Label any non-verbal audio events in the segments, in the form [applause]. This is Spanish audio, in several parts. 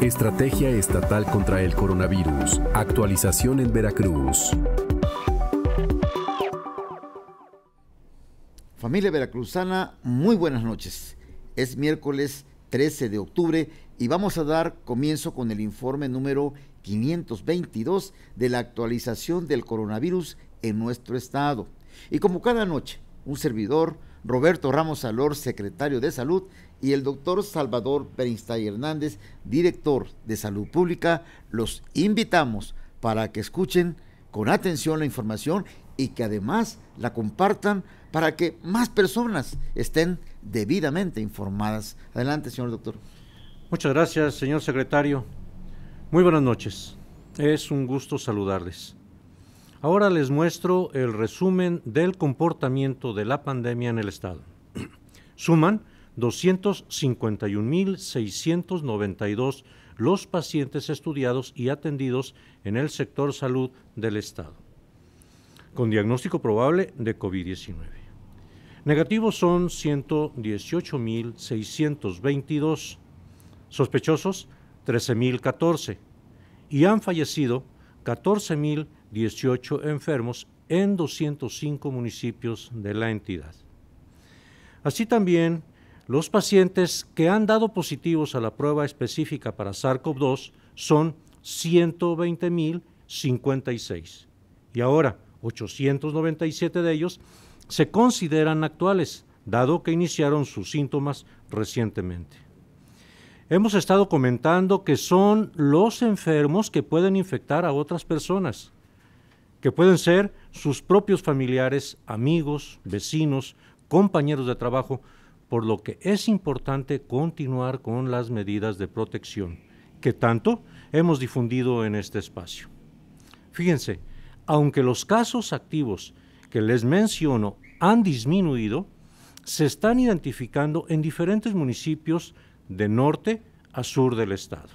Estrategia Estatal contra el Coronavirus. Actualización en Veracruz. Familia veracruzana, muy buenas noches. Es miércoles 13 de octubre y vamos a dar comienzo con el informe número 522 de la actualización del coronavirus en nuestro estado. Y como cada noche, un servidor, Roberto Ramos Alor, secretario de Salud, y el doctor Salvador Berinstay Hernández, director de Salud Pública, los invitamos para que escuchen con atención la información y que además la compartan para que más personas estén debidamente informadas. Adelante, señor doctor. Muchas gracias, señor secretario. Muy buenas noches. Es un gusto saludarles. Ahora les muestro el resumen del comportamiento de la pandemia en el Estado. [clears throat] Suman 251.692 los pacientes estudiados y atendidos en el sector salud del Estado, con diagnóstico probable de COVID-19. Negativos son 118.622, sospechosos 13.014 y han fallecido 14.000. 18 enfermos en 205 municipios de la entidad. Así también, los pacientes que han dado positivos a la prueba específica para SARS-CoV-2 son 120.056 y ahora 897 de ellos se consideran actuales, dado que iniciaron sus síntomas recientemente. Hemos estado comentando que son los enfermos que pueden infectar a otras personas que pueden ser sus propios familiares, amigos, vecinos, compañeros de trabajo, por lo que es importante continuar con las medidas de protección que tanto hemos difundido en este espacio. Fíjense, aunque los casos activos que les menciono han disminuido, se están identificando en diferentes municipios de norte a sur del estado.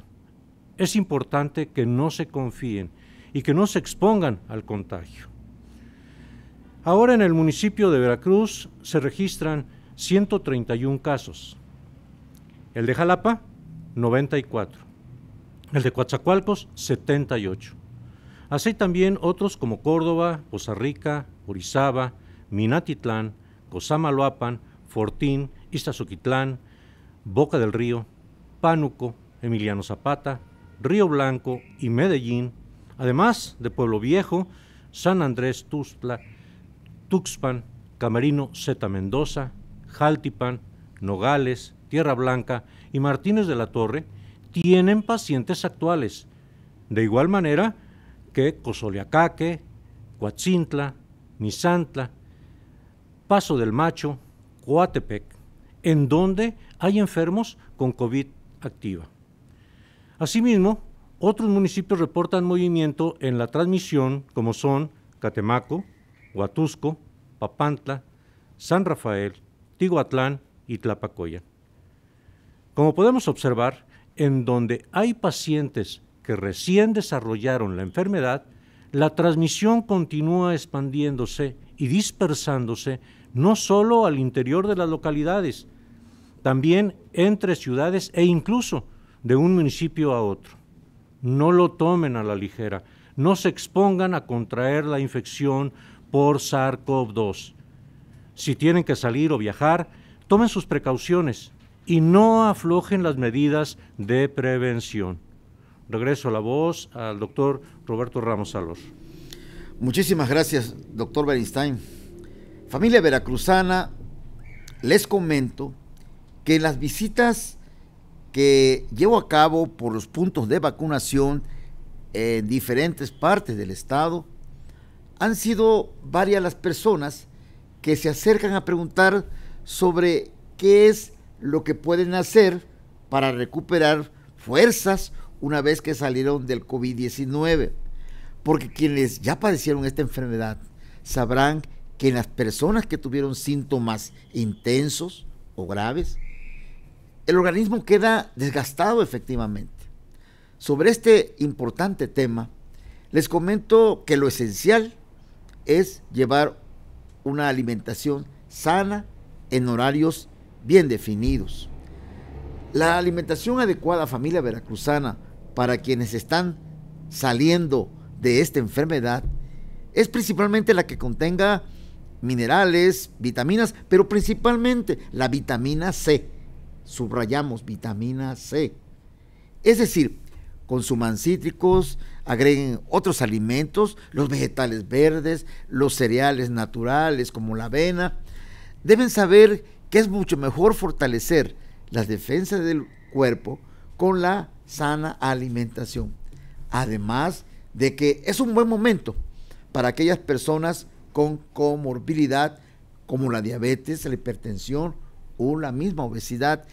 Es importante que no se confíen y que no se expongan al contagio. Ahora en el municipio de Veracruz se registran 131 casos. El de Jalapa, 94. El de Coatzacoalcos, 78. Así también otros como Córdoba, Poza Rica, Orizaba, Minatitlán, Cozamaloapan, Fortín, Iztazuquitlán, Boca del Río, Pánuco, Emiliano Zapata, Río Blanco y Medellín además de Pueblo Viejo, San Andrés Tuxtla, Tuxpan, Camarino, Zeta Mendoza, Jaltipan, Nogales, Tierra Blanca y Martínez de la Torre, tienen pacientes actuales, de igual manera que Cozoliacaque, Coatzintla, Misantla, Paso del Macho, Coatepec, en donde hay enfermos con COVID activa. Asimismo, otros municipios reportan movimiento en la transmisión, como son Catemaco, Huatusco, Papantla, San Rafael, tiguatlán y Tlapacoya. Como podemos observar, en donde hay pacientes que recién desarrollaron la enfermedad, la transmisión continúa expandiéndose y dispersándose no solo al interior de las localidades, también entre ciudades e incluso de un municipio a otro no lo tomen a la ligera, no se expongan a contraer la infección por SARS-CoV-2. Si tienen que salir o viajar, tomen sus precauciones y no aflojen las medidas de prevención. Regreso a la voz al doctor Roberto Ramos Salos. Muchísimas gracias, doctor Bernstein. Familia veracruzana, les comento que las visitas que llevo a cabo por los puntos de vacunación en diferentes partes del estado, han sido varias las personas que se acercan a preguntar sobre qué es lo que pueden hacer para recuperar fuerzas una vez que salieron del COVID-19. Porque quienes ya padecieron esta enfermedad sabrán que las personas que tuvieron síntomas intensos o graves, el organismo queda desgastado efectivamente. Sobre este importante tema, les comento que lo esencial es llevar una alimentación sana en horarios bien definidos. La alimentación adecuada familia veracruzana para quienes están saliendo de esta enfermedad es principalmente la que contenga minerales, vitaminas, pero principalmente la vitamina C, subrayamos vitamina C. Es decir, consuman cítricos, agreguen otros alimentos, los vegetales verdes, los cereales naturales como la avena. Deben saber que es mucho mejor fortalecer las defensas del cuerpo con la sana alimentación. Además de que es un buen momento para aquellas personas con comorbilidad como la diabetes, la hipertensión o la misma obesidad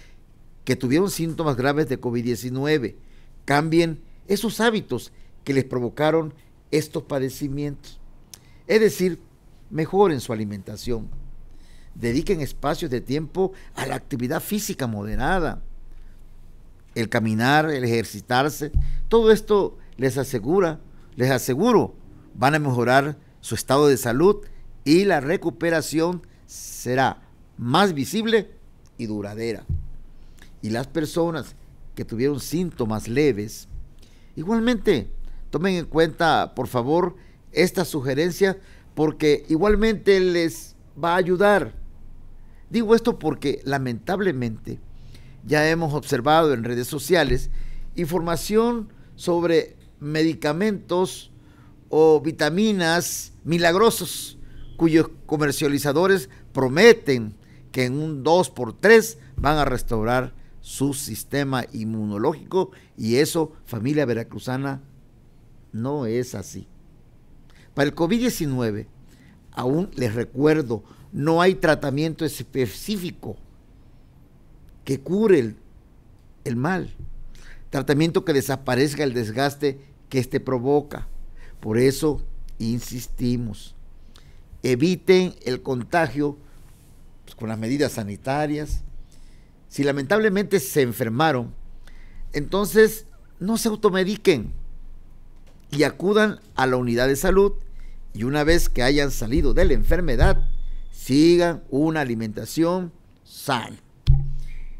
que tuvieron síntomas graves de COVID-19 cambien esos hábitos que les provocaron estos padecimientos. Es decir, mejoren su alimentación. Dediquen espacios de tiempo a la actividad física moderada. El caminar, el ejercitarse, todo esto les asegura, les aseguro, van a mejorar su estado de salud y la recuperación será más visible y duradera. Y las personas que tuvieron síntomas leves, igualmente tomen en cuenta, por favor, esta sugerencia porque igualmente les va a ayudar. Digo esto porque lamentablemente ya hemos observado en redes sociales información sobre medicamentos o vitaminas milagrosos cuyos comercializadores prometen que en un 2 por 3 van a restaurar su sistema inmunológico y eso, familia veracruzana, no es así. Para el COVID-19, aún les recuerdo, no hay tratamiento específico que cure el, el mal, tratamiento que desaparezca el desgaste que éste provoca. Por eso insistimos, eviten el contagio pues, con las medidas sanitarias, si lamentablemente se enfermaron, entonces no se automediquen y acudan a la unidad de salud y una vez que hayan salido de la enfermedad, sigan una alimentación sana.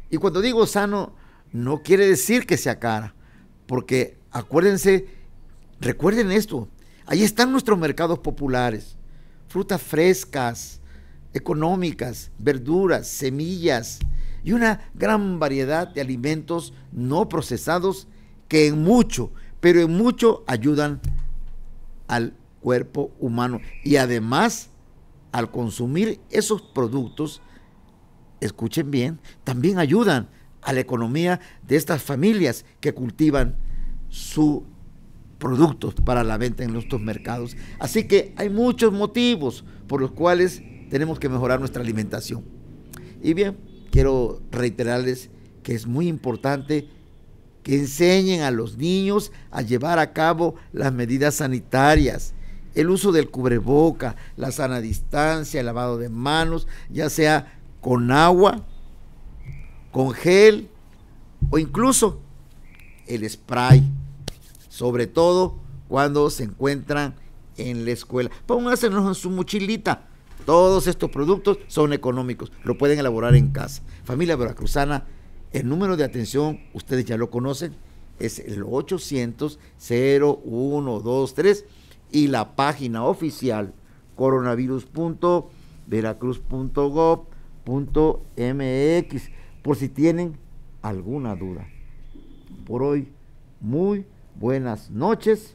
Y cuando digo sano, no quiere decir que sea cara, porque acuérdense, recuerden esto, ahí están nuestros mercados populares, frutas frescas, económicas, verduras, semillas y una gran variedad de alimentos no procesados que en mucho, pero en mucho ayudan al cuerpo humano. Y además, al consumir esos productos, escuchen bien, también ayudan a la economía de estas familias que cultivan sus productos para la venta en nuestros mercados. Así que hay muchos motivos por los cuales tenemos que mejorar nuestra alimentación. Y bien, quiero reiterarles que es muy importante que enseñen a los niños a llevar a cabo las medidas sanitarias, el uso del cubreboca, la sana distancia, el lavado de manos, ya sea con agua, con gel o incluso el spray, sobre todo cuando se encuentran en la escuela. Pónganse en su mochilita todos estos productos son económicos, lo pueden elaborar en casa. Familia Veracruzana, el número de atención, ustedes ya lo conocen, es el 800-0123 y la página oficial coronavirus.veracruz.gov.mx por si tienen alguna duda. Por hoy, muy buenas noches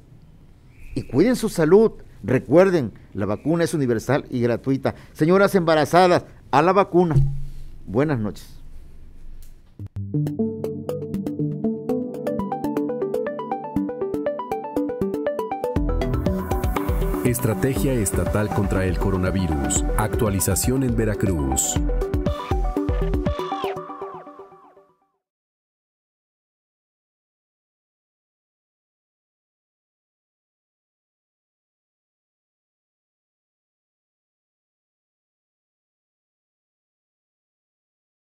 y cuiden su salud. Recuerden, la vacuna es universal y gratuita. Señoras embarazadas, a la vacuna. Buenas noches. Estrategia Estatal contra el Coronavirus. Actualización en Veracruz.